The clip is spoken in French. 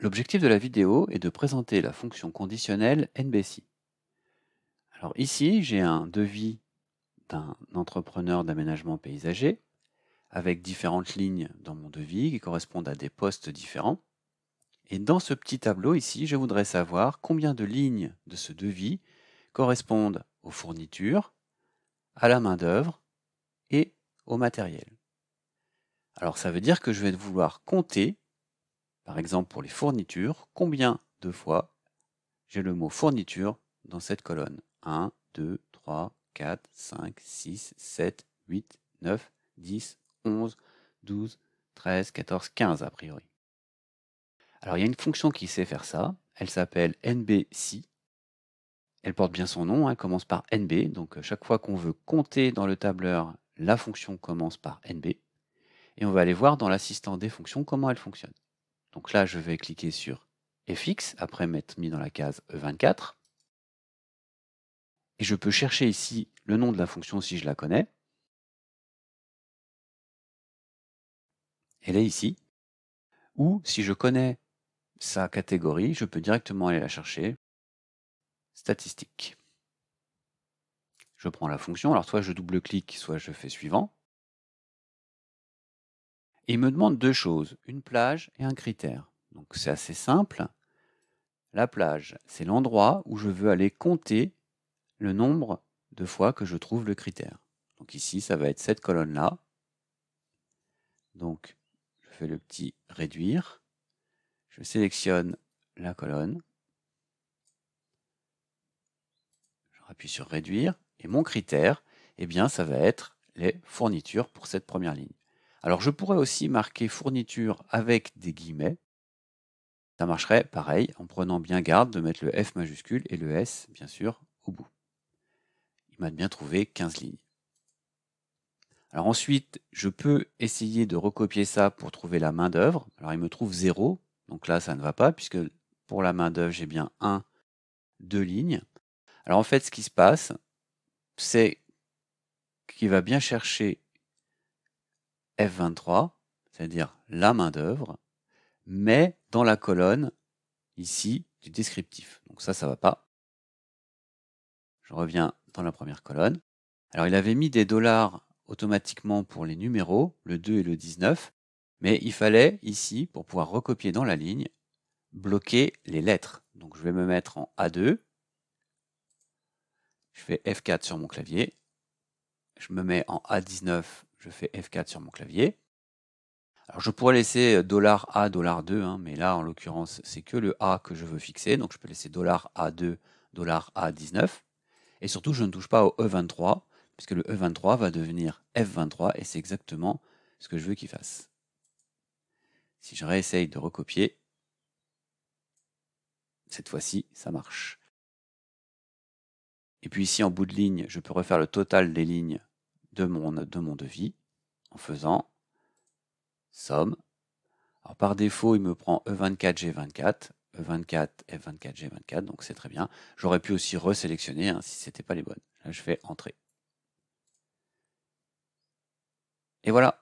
L'objectif de la vidéo est de présenter la fonction conditionnelle NBC. Alors ici, j'ai un devis d'un entrepreneur d'aménagement paysager avec différentes lignes dans mon devis qui correspondent à des postes différents. Et dans ce petit tableau ici, je voudrais savoir combien de lignes de ce devis correspondent aux fournitures, à la main-d'œuvre et au matériel. Alors ça veut dire que je vais vouloir compter par exemple, pour les fournitures, combien de fois j'ai le mot fourniture dans cette colonne 1, 2, 3, 4, 5, 6, 7, 8, 9, 10, 11, 12, 13, 14, 15 a priori. Alors il y a une fonction qui sait faire ça, elle s'appelle nbsi. Elle porte bien son nom, elle hein, commence par nb, donc euh, chaque fois qu'on veut compter dans le tableur, la fonction commence par nb. Et on va aller voir dans l'assistant des fonctions comment elle fonctionne. Donc là, je vais cliquer sur FX, après m'être mis dans la case E24. Et je peux chercher ici le nom de la fonction si je la connais. Elle est ici. Ou si je connais sa catégorie, je peux directement aller la chercher. Statistique. Je prends la fonction, alors soit je double-clique, soit je fais suivant il me demande deux choses, une plage et un critère. Donc c'est assez simple. La plage, c'est l'endroit où je veux aller compter le nombre de fois que je trouve le critère. Donc ici, ça va être cette colonne-là. Donc je fais le petit réduire. Je sélectionne la colonne. Je rappuie sur réduire. Et mon critère, eh bien, ça va être les fournitures pour cette première ligne. Alors je pourrais aussi marquer fourniture avec des guillemets. Ça marcherait pareil en prenant bien garde de mettre le F majuscule et le S bien sûr au bout. Il m'a bien trouvé 15 lignes. Alors ensuite, je peux essayer de recopier ça pour trouver la main d'œuvre. Alors il me trouve 0, donc là ça ne va pas puisque pour la main d'œuvre j'ai bien 1, 2 lignes. Alors en fait ce qui se passe, c'est qu'il va bien chercher F23, c'est-à-dire la main-d'œuvre, mais dans la colonne ici du descriptif. Donc ça, ça va pas. Je reviens dans la première colonne. Alors il avait mis des dollars automatiquement pour les numéros, le 2 et le 19, mais il fallait ici, pour pouvoir recopier dans la ligne, bloquer les lettres. Donc je vais me mettre en A2, je fais F4 sur mon clavier, je me mets en A19 je fais F4 sur mon clavier. Alors je pourrais laisser euh, $A, $2, hein, mais là en l'occurrence c'est que le A que je veux fixer, donc je peux laisser $A2, $A19. Et surtout je ne touche pas au E23, puisque le E23 va devenir F23 et c'est exactement ce que je veux qu'il fasse. Si je réessaye de recopier, cette fois-ci ça marche. Et puis ici en bout de ligne, je peux refaire le total des lignes de mon, de mon devis en faisant somme. Alors par défaut, il me prend E24G24, E24, F24G24, donc c'est très bien. J'aurais pu aussi resélectionner hein, si ce n'était pas les bonnes. Là, je fais entrer. Et voilà,